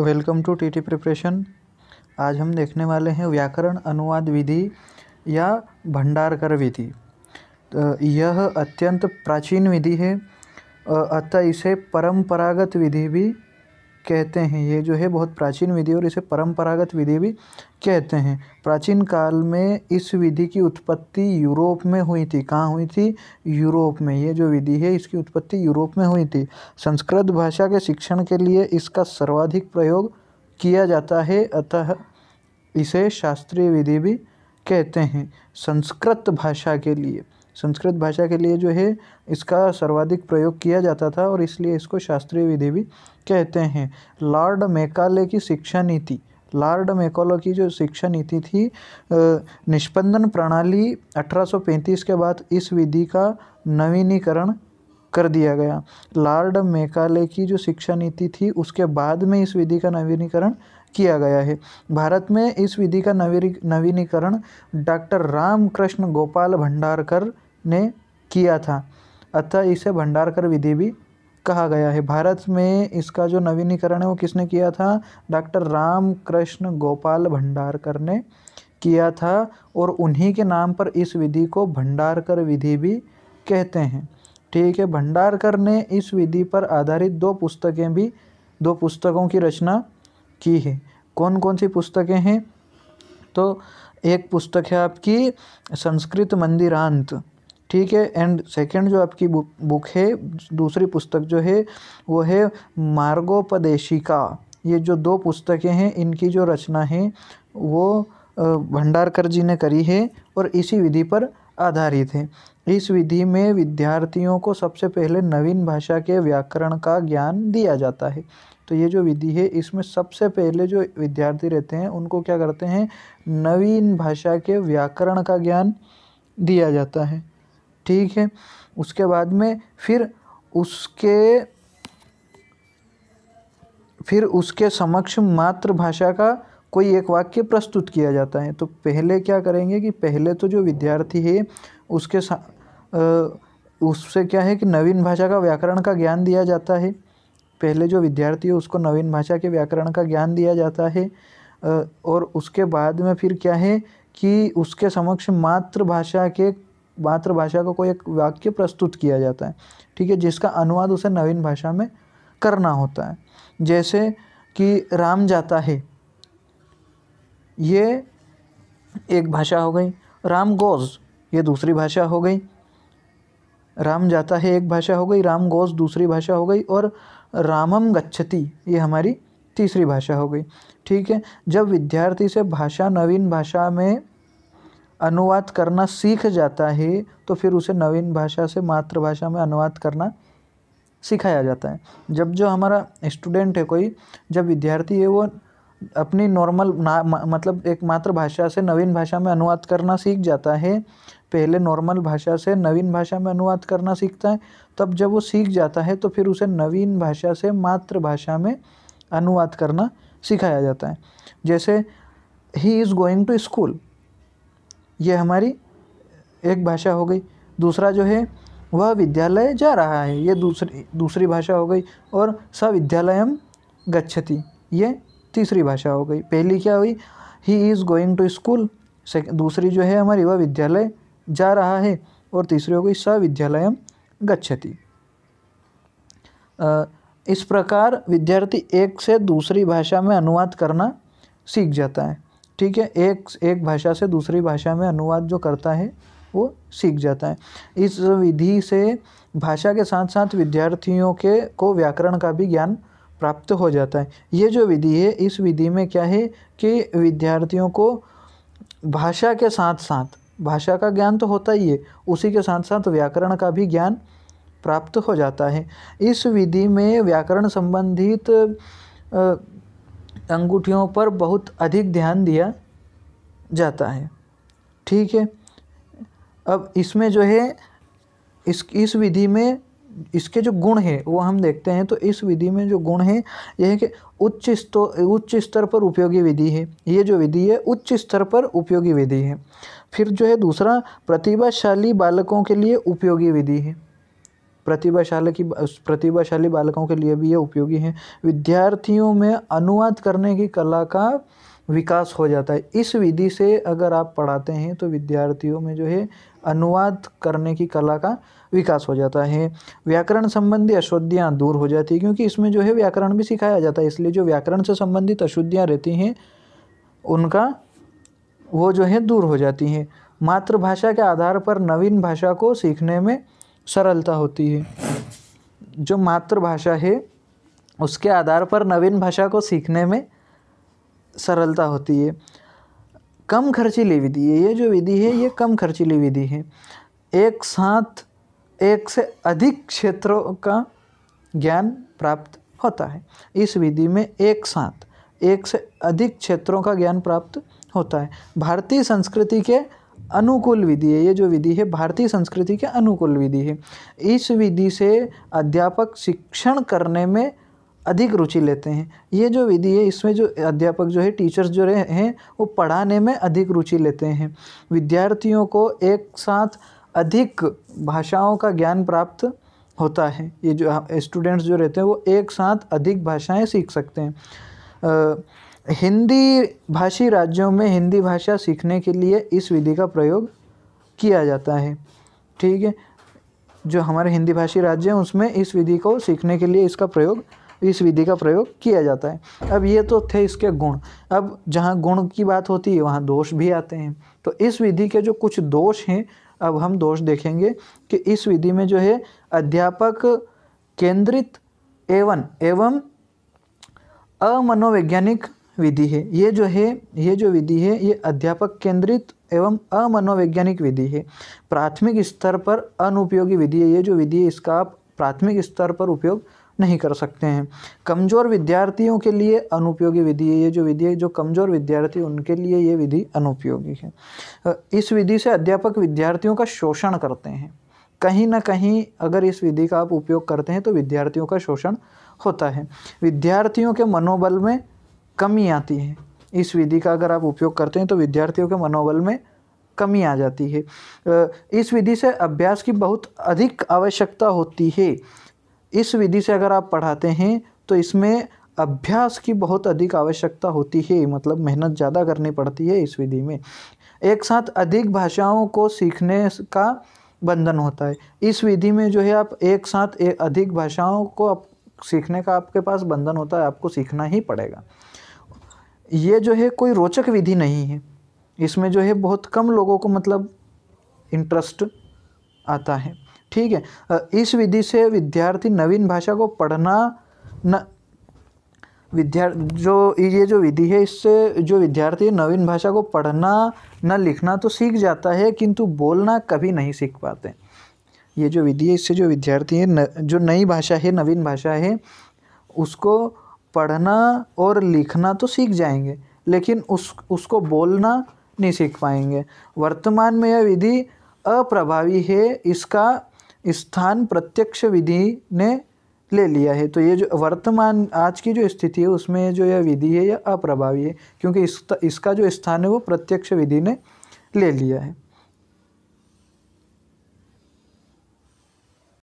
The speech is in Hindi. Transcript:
वेलकम टू टीटी प्रिपरेशन आज हम देखने वाले हैं व्याकरण अनुवाद विधि या भंडारकर विधि तो यह अत्यंत प्राचीन विधि है अतः इसे परंपरागत विधि भी कहते हैं ये जो है बहुत प्राचीन विधि और इसे परंपरागत विधि भी कहते हैं प्राचीन काल में इस विधि की उत्पत्ति यूरोप में हुई थी कहाँ हुई थी यूरोप में ये जो विधि है इसकी उत्पत्ति यूरोप में हुई थी संस्कृत भाषा के शिक्षण के लिए इसका सर्वाधिक प्रयोग किया जाता है अतः इसे शास्त्रीय विधि भी कहते हैं संस्कृत भाषा के लिए संस्कृत भाषा के लिए जो है इसका सर्वाधिक प्रयोग किया जाता था और इसलिए इसको शास्त्रीय विधि भी कहते हैं लॉर्ड मेकाले की शिक्षा नीति लॉर्ड मेकोलो की जो शिक्षा नीति थी निष्पंदन प्रणाली 1835 के बाद इस विधि का नवीनीकरण कर दिया गया लॉर्ड मेकाले की जो शिक्षा नीति थी उसके बाद में इस विधि का नवीनीकरण किया गया है भारत में इस विधि का नवीनीकरण डॉक्टर रामकृष्ण गोपाल भंडारकर ने किया था अतः इसे भंडारकर विधि भी कहा गया है भारत में इसका जो नवीनीकरण है वो किसने किया था डॉक्टर राम कृष्ण गोपाल भंडारकर ने किया था और उन्हीं के नाम पर इस विधि को भंडारकर विधि भी कहते हैं ठीक है भंडारकर ने इस विधि पर आधारित दो पुस्तकें भी दो पुस्तकों की रचना की है कौन कौन सी पुस्तकें हैं तो एक पुस्तक है आपकी संस्कृत मंदिरांत ठीक है एंड सेकंड जो आपकी बुक बुक है दूसरी पुस्तक जो है वो है मार्गोपदेशिका ये जो दो पुस्तकें हैं इनकी जो रचना है वो भंडारकर जी ने करी है और इसी विधि पर आधारित है इस विधि में विद्यार्थियों को सबसे पहले नवीन भाषा के व्याकरण का ज्ञान दिया जाता है तो ये जो विधि है इसमें सबसे पहले जो विद्यार्थी रहते हैं उनको क्या करते हैं नवीन भाषा के व्याकरण का ज्ञान दिया जाता है ठीक है उसके बाद में फिर उसके फिर उसके समक्ष मातृभाषा का कोई एक वाक्य प्रस्तुत किया जाता है तो पहले क्या करेंगे कि पहले तो जो विद्यार्थी है उसके आ, उससे क्या है कि नवीन भाषा का व्याकरण का ज्ञान दिया जाता है पहले जो विद्यार्थी है उसको नवीन भाषा के व्याकरण का ज्ञान दिया जाता है और उसके बाद में फिर क्या है कि उसके समक्ष मातृभाषा के मातृभाषा का को कोई एक वाक्य प्रस्तुत किया जाता है ठीक है जिसका अनुवाद उसे नवीन भाषा में करना होता है जैसे कि राम जाता है ये एक भाषा हो गई राम गोज़ ये दूसरी भाषा हो गई राम जाता है एक भाषा हो गई राम गोज़ दूसरी भाषा हो गई और रामम गच्छति ये हमारी तीसरी भाषा हो गई ठीक है जब विद्यार्थी से भाषा नवीन भाषा में अनुवाद करना सीख जाता है तो फिर उसे नवीन भाषा से मातृभाषा में अनुवाद करना सिखाया जाता है जब जो हमारा स्टूडेंट है कोई जब विद्यार्थी है वो अपनी नॉर्मल मतलब एक मातृभाषा से नवीन भाषा में अनुवाद करना सीख जाता है पहले नॉर्मल भाषा से नवीन भाषा में अनुवाद करना सीखता है तब जब वो सीख जाता है तो फिर उसे नवीन भाषा से मातृभाषा में अनुवाद करना सिखाया जाता है जैसे he is going to school ये हमारी एक भाषा हो गई दूसरा जो है वह विद्यालय जा रहा है ये दूसरी दूसरी भाषा हो गई और विद्यालय गच्छति ये तीसरी भाषा हो गई पहली क्या हुई he is going to school दूसरी जो है हमारी वह विद्यालय जा रहा है और तीसरी हो गई विद्यालय गच्छति इस प्रकार विद्यार्थी एक से दूसरी भाषा में अनुवाद करना सीख जाता है ठीक है एक एक भाषा से दूसरी भाषा में अनुवाद जो करता है वो सीख जाता है इस विधि से भाषा के साथ साथ विद्यार्थियों के को व्याकरण का भी ज्ञान प्राप्त हो जाता है ये जो विधि है इस विधि में क्या है कि विद्यार्थियों को भाषा के साथ साथ भाषा का ज्ञान तो होता ही है उसी के साथ साथ व्याकरण का भी ज्ञान प्राप्त हो जाता है इस विधि में व्याकरण संबंधित अंगूठियों पर बहुत अधिक ध्यान दिया जाता है ठीक है अब इसमें जो है इस इस विधि में इसके जो गुण हैं वो हम देखते हैं तो इस विधि में जो गुण हैं यह है कि उच्च स्तो उच्च स्तर पर उपयोगी विधि है ये जो विधि है उच्च स्तर पर उपयोगी विधि है फिर जो है दूसरा प्रतिभाशाली बालकों के लिए उपयोगी विधि है प्रतिभाशाली की प्रतिभाशाली बालकों के लिए भी ये उपयोगी हैं विद्यार्थियों में अनुवाद करने की कला का विकास हो जाता है इस विधि से अगर आप पढ़ाते हैं तो विद्यार्थियों में जो है अनुवाद करने की कला का विकास हो जाता है व्याकरण संबंधी अशुद्धियाँ दूर हो जाती है क्योंकि इसमें जो है व्याकरण भी सिखाया जाता है इसलिए जो व्याकरण से संबंधित अशुद्धियाँ रहती हैं उनका वो जो है दूर हो जाती हैं मातृभाषा के आधार पर नवीन भाषा को सीखने में सरलता होती है जो मातृभाषा है उसके आधार पर नवीन भाषा को सीखने में सरलता होती है कम खर्चीली विधि है ये जो विधि है ये कम खर्चीली विधि है एक साथ एक से अधिक क्षेत्रों का ज्ञान प्राप्त होता है इस विधि में एक साथ एक से अधिक क्षेत्रों का ज्ञान प्राप्त होता है भारतीय संस्कृति के अनुकूल विधि है ये जो विधि है भारतीय संस्कृति के अनुकूल विधि है इस विधि से अध्यापक शिक्षण करने में अधिक रुचि लेते हैं ये जो विधि है इसमें जो अध्यापक जो है टीचर्स जो रहे हैं वो पढ़ाने में अधिक रुचि लेते हैं विद्यार्थियों को एक साथ अधिक भाषाओं का ज्ञान प्राप्त होता है ये जो स्टूडेंट्स जो रहते हैं वो एक साथ अधिक भाषाएं सीख सकते हैं हिंदी भाषी राज्यों में हिंदी भाषा सीखने के लिए इस विधि का प्रयोग किया जाता है ठीक है जो हमारे हिंदी भाषी राज्य हैं उसमें इस विधि को सीखने के लिए इसका प्रयोग इस विधि का प्रयोग किया जाता है अब ये तो थे इसके गुण अब जहाँ गुण की बात होती है वहाँ दोष भी आते हैं तो इस विधि के जो कुछ दोष हैं अब हम दोष देखेंगे कि इस विधि में जो है अध्यापक केंद्रित एवं एवं अमनोवैज्ञानिक विधि है ये जो है ये जो विधि है ये अध्यापक केंद्रित एवं अमनोवैज्ञानिक विधि है प्राथमिक स्तर पर अनुपयोगी विधि है ये जो विधि है इसका आप प्राथमिक स्तर पर उपयोग नहीं कर सकते हैं कमज़ोर विद्यार्थियों के लिए अनुपयोगी विधि है ये जो विधि है जो कमज़ोर विद्यार्थी उनके लिए ये विधि अनुपयोगी है इस विधि से अध्यापक विद्यार्थियों का शोषण करते हैं कहीं ना कहीं अगर इस विधि का आप उपयोग करते हैं तो विद्यार्थियों का शोषण होता है विद्यार्थियों के मनोबल में कमी आती है इस विधि का अगर आप उपयोग करते हैं तो विद्यार्थियों के मनोबल में कमी आ जाती है इस विधि से अभ्यास की बहुत अधिक आवश्यकता होती है इस विधि से अगर आप पढ़ाते हैं तो इसमें अभ्यास की बहुत अधिक आवश्यकता होती है मतलब मेहनत ज़्यादा करनी पड़ती है इस विधि में एक साथ अधिक भाषाओं को सीखने का बंधन होता है इस विधि में जो है आप एक साथ एक अधिक भाषाओं को आप सीखने का आपके पास बंधन होता है आपको सीखना ही पड़ेगा ये जो है कोई रोचक विधि नहीं है इसमें जो है बहुत कम लोगों को मतलब इंटरेस्ट आता है ठीक है इस विधि से विद्यार्थी नवीन भाषा को पढ़ना न विद्या जो ये जो विधि है इससे जो विद्यार्थी नवीन भाषा को पढ़ना न लिखना तो सीख जाता है किंतु बोलना कभी नहीं सीख पाते ये जो विधि है इससे जो विद्यार्थी है न, जो नई भाषा है नवीन भाषा है उसको पढ़ना और लिखना तो सीख जाएंगे लेकिन उस उसको बोलना नहीं सीख पाएंगे वर्तमान में यह विधि अप्रभावी है इसका स्थान प्रत्यक्ष विधि ने ले लिया है तो ये जो वर्तमान आज की जो स्थिति है उसमें जो यह विधि है यह अप्रभावी है क्योंकि इस, इसका जो स्थान है वो प्रत्यक्ष विधि ने ले लिया है